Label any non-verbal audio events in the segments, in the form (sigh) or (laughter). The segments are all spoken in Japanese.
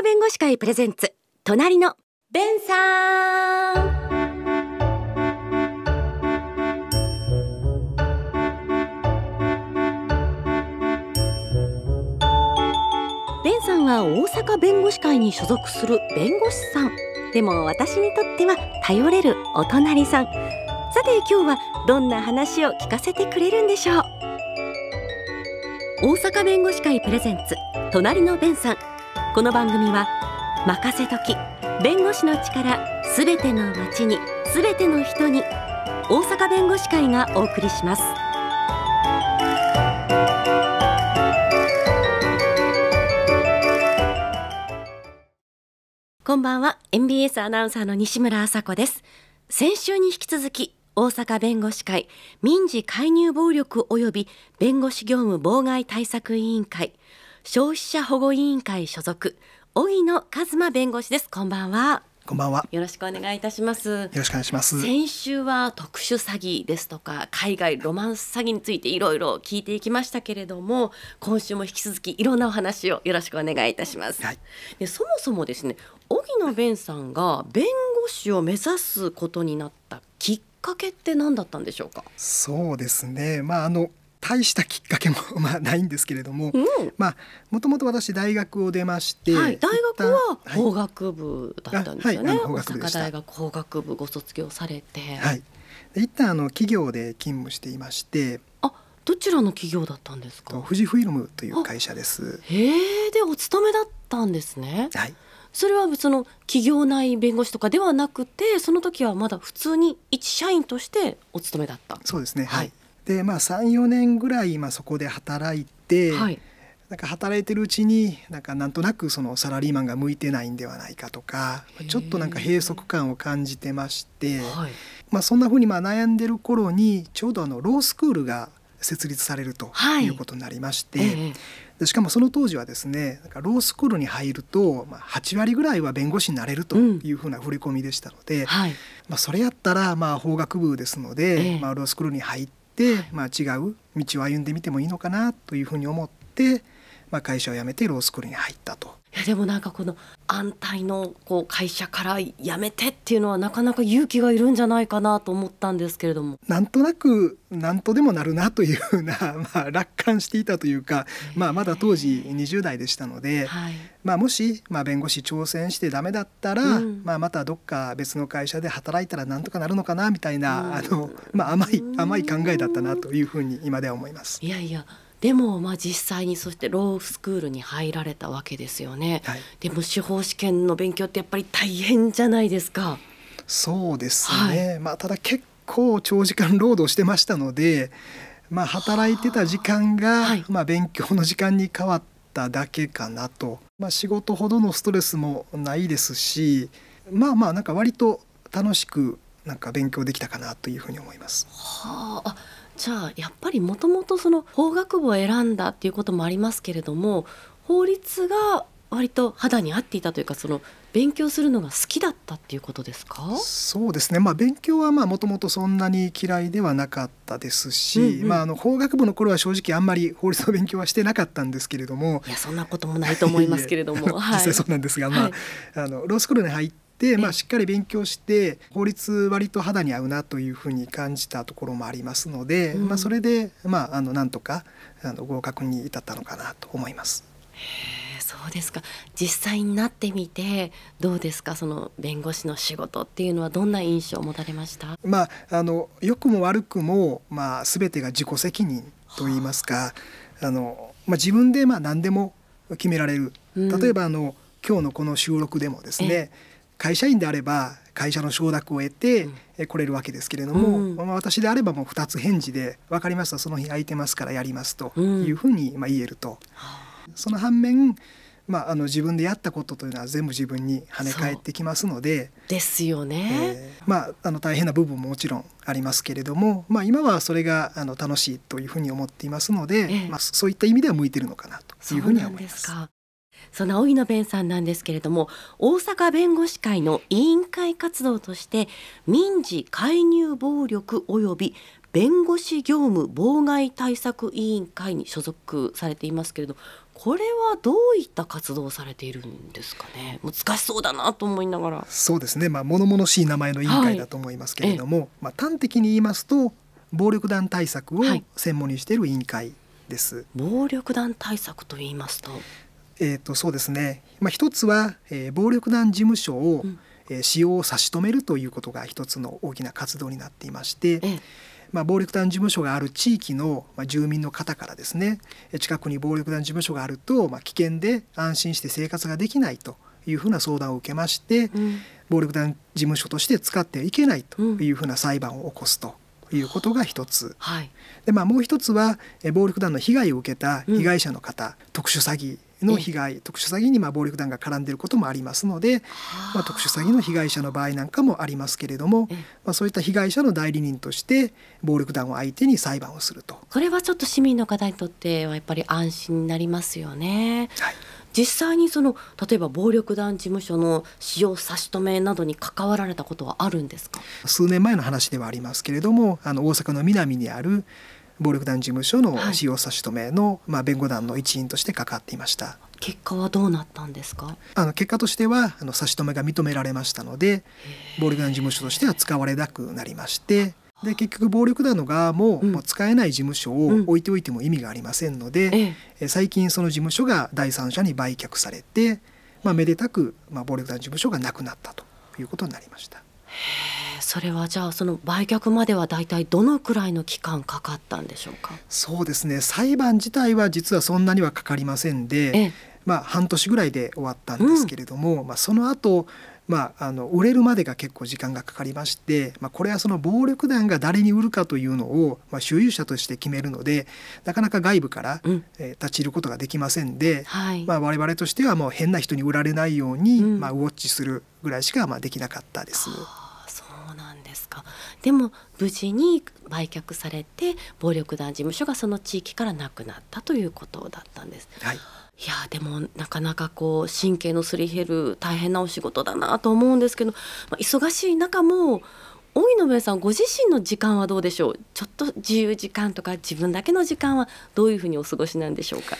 岡弁護士会プレゼンツ隣のベンさんベンさんは大阪弁護士会に所属する弁護士さんでも私にとっては頼れるお隣さんさて今日はどんな話を聞かせてくれるんでしょう大阪弁護士会プレゼンツ隣のベンさんこの番組は任せとき弁護士の力すべての町にすべての人に大阪弁護士会がお送りしますこんばんは m b s アナウンサーの西村あさこです先週に引き続き大阪弁護士会民事介入暴力及び弁護士業務妨害対策委員会消費者保護委員会所属荻野和馬弁護士ですこんばんはこんばんは。よろしくお願いいたします。よろしくお願いします。先週は特殊詐欺ですとか、海外ロマンス詐欺についていろいろ聞いていきましたけれども。今週も引き続きいろんなお話をよろしくお願いいたします。はい、で、そもそもですね、荻野弁さんが弁護士を目指すことになったきっかけって何だったんでしょうか。そうですね。まあ、あの。大したきっかけもまあないんですけれども、うん、まあもともと私大学を出まして、はい、大学は法学部だったんですよね、はい、法学大学法学部ご卒業されて、はい、一旦あの企業で勤務していましてあどちらの企業だったんですか富士フイルムという会社ですへえでお勤めだったんですねはいそれはその企業内弁護士とかではなくてその時はまだ普通に一社員としてお勤めだったそうですねはい、はい、でまあ34年ぐらい今そこで働いて、はい、なんか働いてるうちになんかなんとなくそのサラリーマンが向いてないんではないかとかちょっとなんか閉塞感を感じてまして、はい、まあ、そんなふうにまあ悩んでる頃にちょうどあのロースクールが設立されるということになりまして、はいえしかもその当時はですねなんかロースクールに入ると、まあ、8割ぐらいは弁護士になれるというふうな振り込みでしたので、うんはい、まあ、それやったらまあ法学部ですので、え、まあ、ロースクールに入ってて、まあ、違う道を歩んでみてもいいのかなというふうに思って、まあ、会社を辞めてロースクールに入ったといやでもなんかこの安泰のこう会社から辞めてっていうのはなかなか勇気がいるんじゃないかなと思ったんですけれどもなんとなくなんとでもなるなというふうな、(laughs) まあ、楽観していたというか、まあ、まだ当時20代でしたので、はい、まあ、もし、まあ、弁護士挑戦してダメだったら、うん、まあ、またどっか別の会社で働いたらなんとかなるのかなみたいな、うん、あのまあ、甘い甘い考えだったなというふうに今では思います。いやいやでもまあ実際にそしてロースクールに入られたわけですよね、はい、でも司法試験の勉強ってやっぱり大変じゃないですかそうですね、はい、まあただ結構長時間労働してましたのでまあ働いてた時間が、まあ勉強の時間に変わっただけかなと、まあ、仕事ほどのストレスもないですしまあまあなんか割と楽しくなんか勉強できたかなというふうに思います。はあじゃあやっぱりもともとその法学部を選んだっていうこともありますけれども法律が割と肌に合っていたというかその勉強するのが好きだったっていうことですかそうですね、まあ、勉強はまあもともとそんなに嫌いではなかったですし、うんうん、まあ、あの法学部の頃は正直あんまり法律の勉強はしてなかったんですけれどもいやそんなこともないと思いますけれども (laughs) 実際そうなんですが、はい、まあ、あのロースクールに入ってで、まあ、しっかり勉強して法律割と肌に合うなというふうに感じたところもありますので、うん、まあ、それで、まあ、あのなんとかあの合格に至ったのかなと思います。そうですか実際になってみてどうですかその弁護士の仕事っていうのはどんな印象を持たれました、まあ、あの良くも悪くも、まあ、全てが自己責任といいますか、はあ、あのまあ、自分でまあ何でも決められる、例えばあの今日のこの収録でもですね、会社員であれば会社の承諾を得て、来れるわけですけれども、うん、まあ、私であればもう2つ返事で「分かりましたその日空いてますからやります」というふうにまあ言えると、うん、その反面、まあ、あの自分でやったことというのは全部自分に跳ね返ってきますのでですよね、えー、まあ、あの大変な部分ももちろんありますけれども、まあ、今はそれがあの楽しいというふうに思っていますので、ええ、まあ、そういった意味では向いてるのかなというふうには思います。そな荻野弁さんなんですけれども大阪弁護士会の委員会活動として民事介入暴力及び弁護士業務妨害対策委員会に所属されていますけれどこれはどういった活動をされているんですかね難しそうだなと思いながらそうですねまあ物々しい名前の委員会だと思いますけれども、はい、まあ端的に言いますと暴力団対策を専門にしている委員会です、はい、暴力団対策と言いますとえーと、そうですね、まあ、一つは、えー、暴力団事務所を、うん、えー、使用を差し止めるということが一つの大きな活動になっていまして、まあ、暴力団事務所がある地域の、まあ、住民の方からですね近くに暴力団事務所があると、まあ、危険で安心して生活ができないというふうな相談を受けまして、うん、暴力団事務所として使ってはいけないというふうな裁判を起こすと。いうことが一つ、はい、でまあ、もう一つは暴力団の被害を受けた被害者の方、うん、特殊詐欺の被害特殊詐欺にまあ暴力団が絡んでいることもありますので、まあ、特殊詐欺の被害者の場合なんかもありますけれども、まあ、そういった被害者の代理人として暴力団を相手に裁判をするとこれはちょっと市民の方にとってはやっぱり安心になりますよね。はい実際にその例えば暴力団事務所の使用差し止めなどに関わられたことはあるんですか数年前の話ではありますけれどもあの大阪の南にある暴力団事務所の使用差し止めの、まあ、弁護団の一員として関わっていました。結果はどうなったんですかあの結果としてはあの差し止めが認められましたので暴力団事務所としては使われなくなりましてで結局暴力団の側も,、もう使えない事務所を置いておいても意味がありませんので、うん、最近その事務所が第三者に売却されて、まあ、めでたく、まあ、暴力団事務所がなくなったということになりました。それはじゃあその売却までは大体どのくらいの期間かかったんでしょうかそうですね裁判自体は実はそんなにはかかりませんで、まあ、半年ぐらいで終わったんですけれども、うん、まあ、その後まあ、あの売れるまでが結構時間がかかりまして、まあ、これはその暴力団が誰に売るかというのを、まあ、所有者として決めるのでなかなか外部から、うん、えー、立ち入ることができませんで、はい、まあ、我々としてはもう変な人に売られないように、うん、まあ、ウォッチするぐらいしかまあできなかったです。そうなんですかでも無事に売却されて暴力団事務所がその地域からなくなったということだったんです。はいいやでもなかなかこう神経のすり減る大変なお仕事だなと思うんですけど、まあ、忙しい中も大井上さんご自身の時間はどうでしょうちょっと自由時間とか自分だけの時間はどういうふうにお過ごしなんでしょうか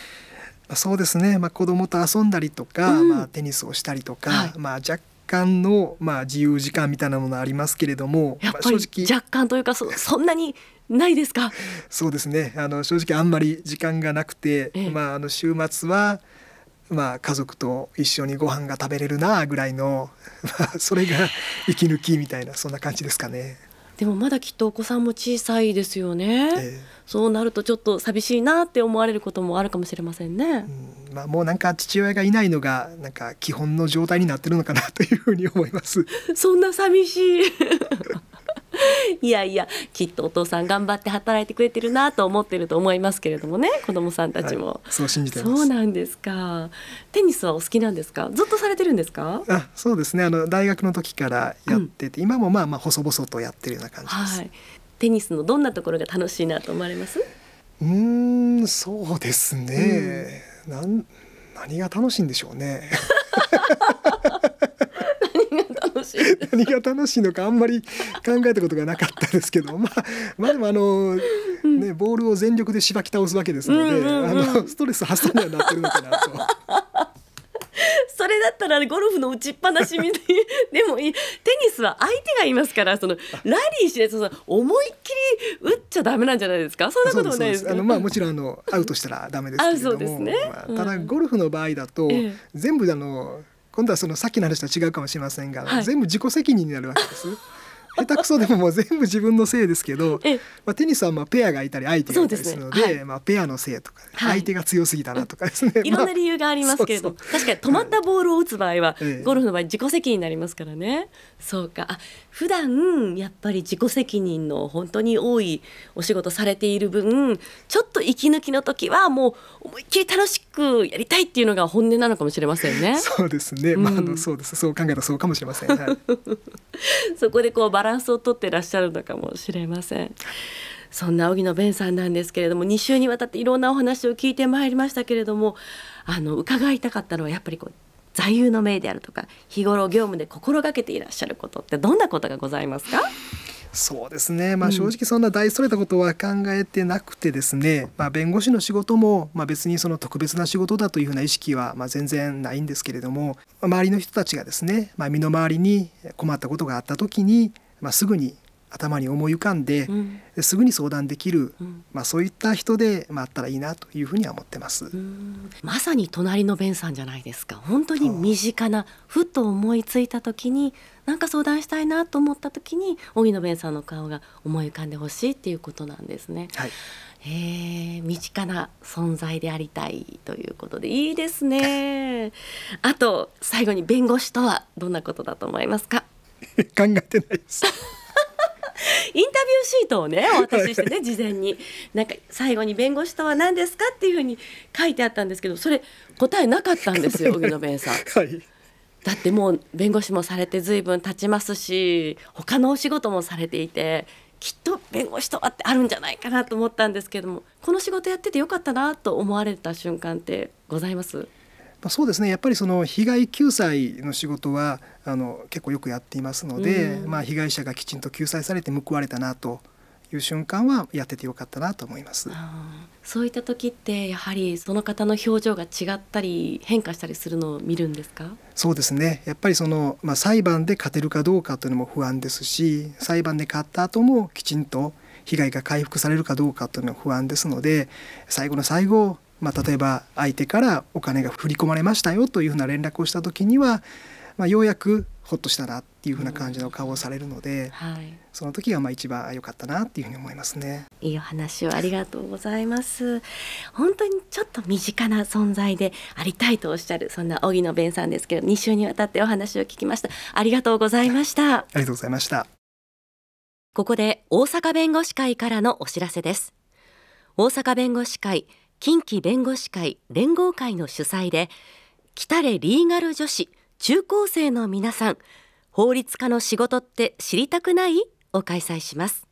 そうですね、まあ、子供と遊んだりとか、うん、まあ、テニスをしたりとか、はい、まあ、若間の、まあ、自由時間みたいなものありますけれども、やっぱり若干というかそそんなにないですか (laughs) そうですねあの正直あんまり時間がなくて、ええ、まあ、あの週末は、まあ、家族と一緒にご飯が食べれるなぐらいの、(laughs) まあ、それが息抜きみたいなそんな感じですかね。でもまだきっとお子さんも小さいですよね、えー、そうなるとちょっと寂しいなって思われることもあるかもしれませんね、うん、まあ、もうなんか父親がいないのがなんか基本の状態になってるのかなというふうに思います (laughs) そんな寂しい (laughs) いやいやきっとお父さん頑張って働いてくれてるなと思ってると思いますけれどもね子供さんたちも、はい、そう信じてますそうなんですかテニスはお好きなんですかずっとされてるんですかあそうですねあの大学の時からやってて、うん、今もまあまあ細々とやってるような感じです、はい、テニスのどんなところが楽しいなと思われますうんそうですね、うん、なん何が楽しいんでしょうね (laughs) しい何が楽しいのかあんまり考えたことがなかったですけどまあまあでもあの、ね、ボールを全力でしばき倒すわけですので、あのストレス発散にはなってるのかなと。(laughs) それだったらゴルフの打ちっぱなしみ (laughs) でもいテニスは相手がいますからそのラリーしてその思いっきり打っちゃダメなんじゃないですかそんなことないですあのまあもちろんあのアウトしたらダメですけれども、ねまあ、ただゴルフの場合だと、全部あの今度はそのさっきの話とは違うかもしれませんが、はい、全部自己責任になるわけです。下手くそでももう全部自分のせいですけど、まあ、テニスはまあペアがいたり相手がいたりするので、ねはい、まあ、ペアのせいとか、はい、相手が強すぎたなとかですね、いろんな理由がありますけれど、ま確かに止まったボールを打つ場合は、はい、ゴルフの場合自己責任になりますからねそうか普段やっぱり自己責任の本当に多いお仕事されている分ちょっと息抜きの時はもう思いっきり楽しくやりたいっていうのが本音なのかもしれませんね。(laughs) そうですね、まあ、あのそうですそう考えたそうかもしれません、はい、(laughs) そこでこうバランスをとってらっしゃるのかもしれません。そんな荻野弁さんなんですけれども2週にわたっていろんなお話を聞いてまいりましたけれどもあの伺いたかったのはやっぱりこう座右の銘であるとか日頃業務で心がけていらっしゃることってどんなことがございますかそうですね、まあ、正直そんな大それたことは考えてなくてですね、うん、まあ、弁護士の仕事も、まあ、別にその特別な仕事だというふうな意識はま全然ないんですけれども周りの人たちがですね、まあ、身の回りに困ったことがあった時にまあ、すぐに頭に思い浮かんでうん、すぐに相談できる、うん、まあ、そういった人で、まあ、あったらいいなというふうには思ってますまさに隣のベンさんじゃないですか本当に身近なふっと思いついた時に何か相談したいなと思った時に荻野弁さんの顔が思い浮かんでほしいっていうことなんですね。はいえー、身近な存在でありたいということでいいですね。(laughs) あと最後に弁護士とはどんなことだと思いますか考えてないです。インタビューシートをねお渡ししてね事前になんか最後に弁護士とは何ですかっていうふうに書いてあったんですけどそれ答えなかったんですよ荻野弁さん。はいだってもう弁護士もされて随分経ちますし他のお仕事もされていてきっと弁護士とはってあるんじゃないかなと思ったんですけどもこの仕事やっててよかったなと思われた瞬間ってございますまあ、そうですねやっぱりその被害救済の仕事はあの結構よくやっていますので、うん、まあ、被害者がきちんと救済されて報われたなという瞬間はやっててよかったなと思います。そういった時ってやはりその方の表情が違ったり変化したりするのを見るんですかそうですねやっぱりその、まあ、裁判で勝てるかどうかというのも不安ですし裁判で勝った後もきちんと被害が回復されるかどうかというのも不安ですので最後の最後まあ、例えば相手からお金が振り込まれましたよというふうな連絡をした時には、まあ、ようやくほっとしたなっていうふうな感じの顔をされるので、うんはい、その時がまあ一番良かったなっていうふうに思いますね。いいお話をありがとうございます。本当にちょっと身近な存在でありたいとおっしゃるそんな荻野弁さんですけど、2週にわたってお話を聞きました。ありがとうございました。ありがとうございました。ここで大阪弁護士会からのお知らせです。大阪弁護士会近畿弁護士会連合会の主催で来たれリーガル女子中高生の皆さん法律家の仕事って知りたくないを開催します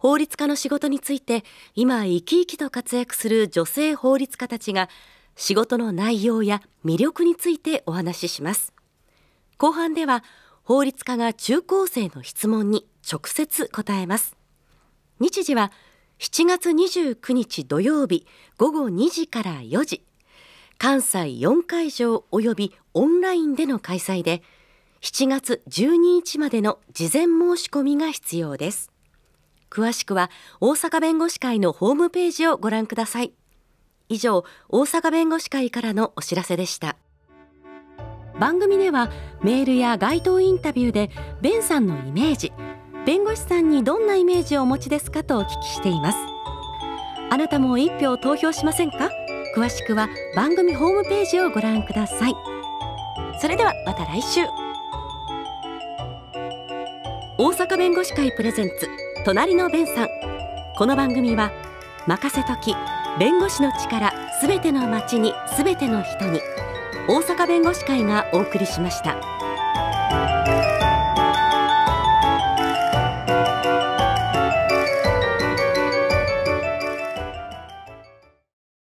法律家の仕事について今生き生きと活躍する女性法律家たちが仕事の内容や魅力についてお話しします後半では法律家が中高生の質問に直接答えます日時は7月29日土曜日午後2時から4時関西4会場及びオンラインでの開催で7月12日までの事前申し込みが必要です詳しくは大阪弁護士会のホームページをご覧ください以上大阪弁護士会からのお知らせでした番組ではメールや街頭インタビューでベンさんのイメージ弁護士さんにどんなイメージをお持ちですかとお聞きしていますあなたも一票投票しませんか詳しくは番組ホームページをご覧くださいそれではまた来週大阪弁護士会プレゼンツ隣の弁さんこの番組は任せとき弁護士の力すべての町にすべての人に大阪弁護士会がお送りしました。